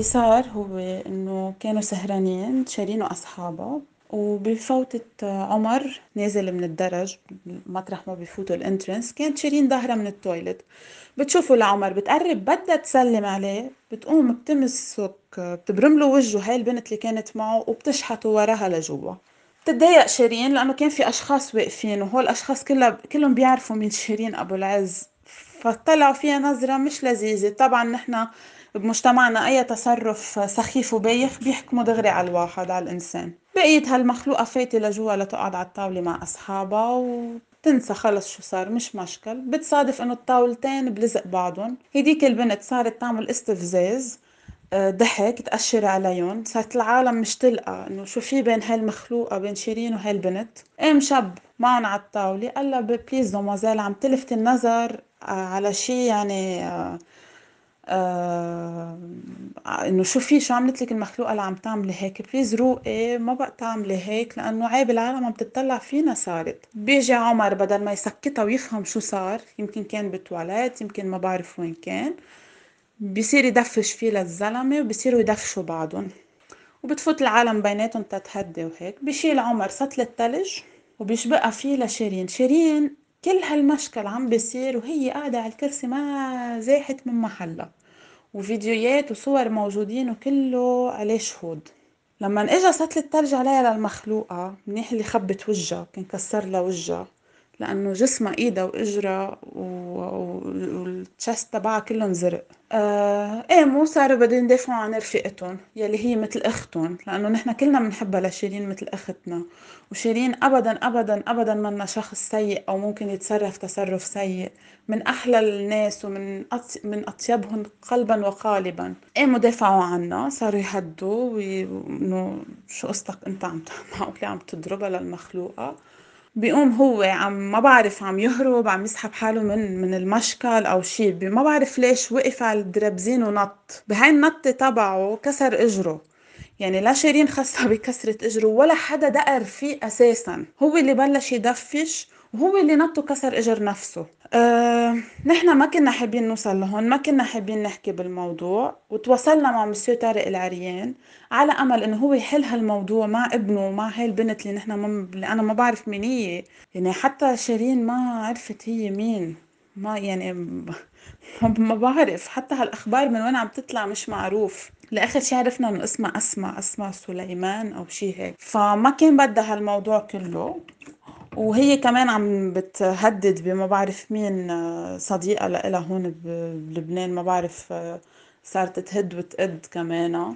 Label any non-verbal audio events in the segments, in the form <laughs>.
اللي صار هو إنه كانوا سهرانين شارينه أصحابه وبفوتة عمر نازل من الدرج مطرح ما بفوتوا الانترنس كانت شيرين ظهرها من التويلت بتشوفه لعمر بتقرب بدها تسلم عليه بتقوم بتمسك بتبرم له وجهه هاي البنت اللي كانت معه وبتشحطه وراها لجوا بتتضايق شيرين لانه كان في اشخاص واقفين وهول الاشخاص كلها كلهم بيعرفوا مين شيرين ابو العز فطلعوا فيها نظره مش لذيذه طبعا نحن بمجتمعنا أي تصرف سخيف وبايخ بيحكموا دغري على الواحد على الإنسان بقيت هالمخلوقة فايتة لجوا لتقعد على الطاولة مع أصحابها و تنسى خلص شو صار مش مشكل بتصادف انه الطاولتين بلزق بعضهم هديك البنت صارت تعمل استفزاز آه، ضحك تأشر عليهم صارت العالم مش تلقى انه شو في بين هالمخلوقه بين شيرين وهالبنت قام شاب معهم على الطاوله قال لها بليز دومازيل عم تلفتي النظر آه، على شيء يعني آه، آه انه شوفي شو عملت لك المخلوقه اللي عم تعملي هيك بليز روقي إيه، ما بقى تعملي هيك لانه عيب العالم عم تطلع فينا صارت بيجي عمر بدل ما يسكتها ويفهم شو صار يمكن كان بالتواليت يمكن ما بعرف وين كان بصير يدفش فيه للزلمه وبصيروا يدفشوا بعضهم وبتفوت العالم بيناتهم تتهدى وهيك بشيل عمر سطل الثلج وبيشبقها فيه لشيرين شيرين كل هالمشكل عم بيصير وهي قاعدة على الكرسي ما زاحت من محلها وفيديوهات وصور موجودين وكله عليه شهود لما اجى سطل الثلج عليها للمخلوقة منيح اللي خبت وجهها كان كسر لها وجهها لأنه جسمها إيدها وإجرها و... التشست تبعها كلهم زرق آه قاموا إيه، صاروا بدهم يدافعوا عن رفيقتهم يلي هي مثل اختهم لانه نحن كلنا بنحبها لشيرين مثل اختنا وشيرين ابدا ابدا ابدا منا شخص سيء او ممكن يتصرف تصرف سيء من احلى الناس ومن أطي... من اطيبهم قلبا وقالبا قاموا إيه، دافعوا عنا صاروا يهدوا وي... شو قصتك انت عم تعمل عم تضربها للمخلوقه بيقوم هو عم ما بعرف عم يهرب عم يسحب حاله من من المشكل او شيء ما بعرف ليش وقف على الدرابزين ونط بهاي النطة تبعه كسر اجره يعني لا شيرين خاصة <laughs> بكسرة اجره ولا حدا دقر فيه اساسا هو اللي بلش يدفش وهو اللي نط وكسر اجر نفسه نحن ما كنا حابين نوصل لهون ما كنا حابين نحكي بالموضوع وتواصلنا مع مسيو طارق العريان على امل انه هو يحل هالموضوع مع ابنه ومع هاي البنت اللي نحن مم... اللي انا ما بعرف مين هي يعني حتى شيرين ما عرفت هي مين ما يعني <laughs> ما بعرف حتى هالاخبار من وين عم تطلع مش معروف لاخر شيء عرفنا انه اسمها اسماء اسماء سليمان او شيء هيك فما كان بدها هالموضوع كله وهي كمان عم بتهدد بما بعرف مين آه، صديقة لإلها هون بلبنان ما بعرف آه، صارت تهد وتقد كمان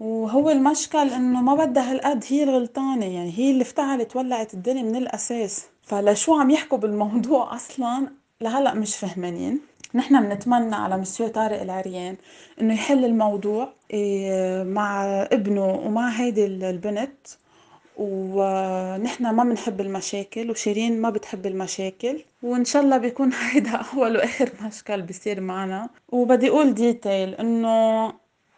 وهو المشكل انه ما بدها هالقد هي الغلطانة يعني هي اللي افتعلت ولعت الدنيا من الاساس فلشو عم يحكوا بالموضوع <laughs> اصلا لهلا مش فهمانين نحن بنتمنى على مسيو طارق العريان انه يحل الموضوع إيه، مع ابنه ومع هيدي البنت ونحن ما بنحب المشاكل وشيرين ما بتحب المشاكل وان شاء الله بيكون <laughs> هيدا اول واخر مشكل بيصير معنا وبدي اقول ديتيل انه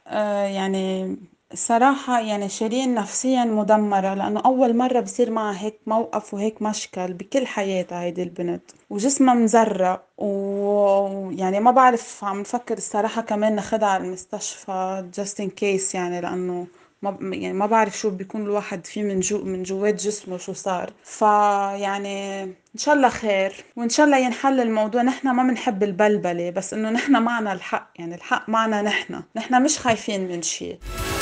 آه، يعني صراحة يعني شيرين نفسيا مدمرة لأنه أول مرة بصير معها هيك موقف وهيك مشكل بكل حياتها هيدي البنت وجسمها مزرق ويعني ما بعرف عم نفكر الصراحة كمان ناخدها على المستشفى just كيس يعني لأنه ما يعني ما بعرف شو بيكون الواحد فيه من جو من جوات جسمه شو صار فيعني ان شاء الله خير وان شاء الله ينحل الموضوع نحن ما بنحب البلبله بس انه نحن معنا الحق يعني الحق معنا نحن نحن مش خايفين من شيء